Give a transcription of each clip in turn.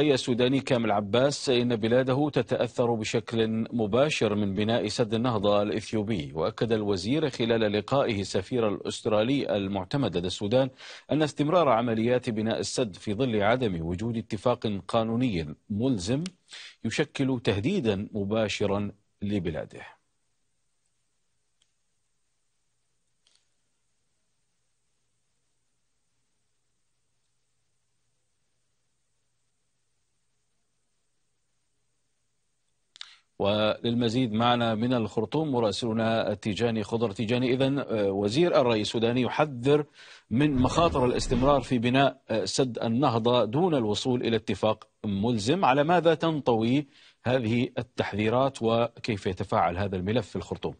الرئي السوداني كامل عباس إن بلاده تتأثر بشكل مباشر من بناء سد النهضة الإثيوبي وأكد الوزير خلال لقائه السفير الأسترالي المعتمد لدى السودان أن استمرار عمليات بناء السد في ظل عدم وجود اتفاق قانوني ملزم يشكل تهديدا مباشرا لبلاده وللمزيد معنا من الخرطوم مراسلنا التيجاني خضر تيجاني إذا آه، وزير الري السوداني يحذر من مخاطر الاستمرار في بناء آه، سد النهضة دون الوصول إلى اتفاق ملزم على ماذا تنطوي هذه التحذيرات وكيف يتفاعل هذا الملف في الخرطوم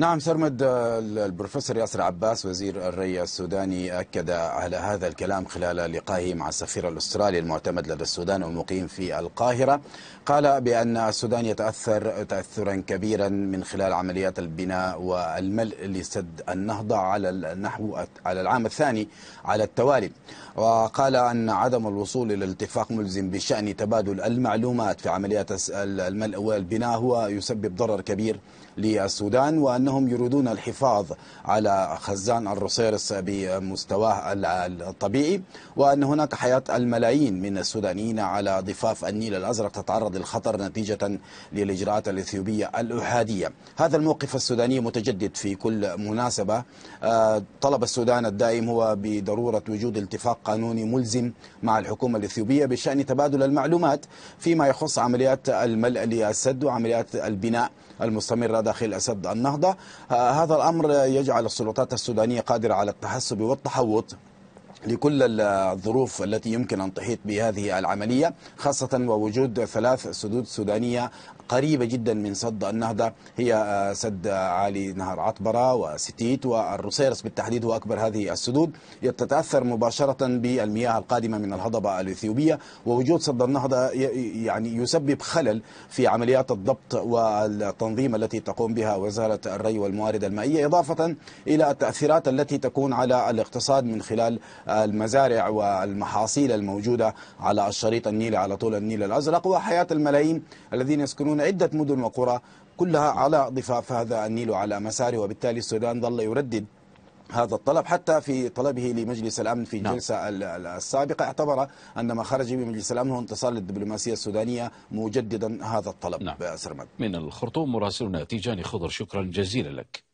نعم سرمد آه، البروفيسور ياسر عباس وزير الري السوداني أكد على هذا الكلام خلال لقائه مع السفير الأسترالي المعتمد لدى السودان والمقيم في القاهرة قال بأن السودان يتأثر تأثرا كبيرا من خلال عمليات البناء والملء لسد النهضة على النحو على العام الثاني على التوالي وقال أن عدم الوصول إلى اتفاق ملزم بشأن تبادل المعلومات في عمليات الملء والبناء هو يسبب ضرر كبير للسودان وأنه أنهم يريدون الحفاظ على خزان الرصيرس بمستواه الطبيعي وأن هناك حياة الملايين من السودانيين على ضفاف النيل الأزرق تتعرض للخطر نتيجة للإجراءات الإثيوبية الأحادية هذا الموقف السوداني متجدد في كل مناسبة آه، طلب السودان الدائم هو بضرورة وجود اتفاق قانوني ملزم مع الحكومة الإثيوبية بشأن تبادل المعلومات فيما يخص عمليات الملء للسد وعمليات البناء المستمرة داخل أسد النهضة هذا الأمر يجعل السلطات السودانية قادرة على التحسب والتحوط لكل الظروف التي يمكن أن تحيط بهذه العملية خاصة ووجود ثلاث سدود سودانية قريبة جدا من سد النهضة هي آه، سد آه، عالي نهر عطبرة وستيت والرصيرس بالتحديد هو أكبر هذه السدود يتتأثر مباشرة بالمياه القادمة من الهضبة الإثيوبية ووجود سد النهضة يعني يسبب خلل في عمليات الضبط والتنظيم التي تقوم بها وزارة الري والموارد المائية إضافة إلى التأثيرات التي تكون على الاقتصاد من خلال المزارع والمحاصيل الموجودة على الشريط النيلي على طول النيل الأزرق وحياة الملايين الذين يسكنون عدة مدن وقرى كلها على ضفاف هذا النيل وعلى مساره وبالتالي السودان ظل يردد هذا الطلب حتى في طلبه لمجلس الامن في الجلسه نعم. السابقه اعتبر ان ما خرج من مجلس الامن هو انتصار للدبلوماسيه السودانيه مجددا هذا الطلب نعم. سرمد من الخرطوم مراسلنا تيجاني خضر شكرا جزيلا لك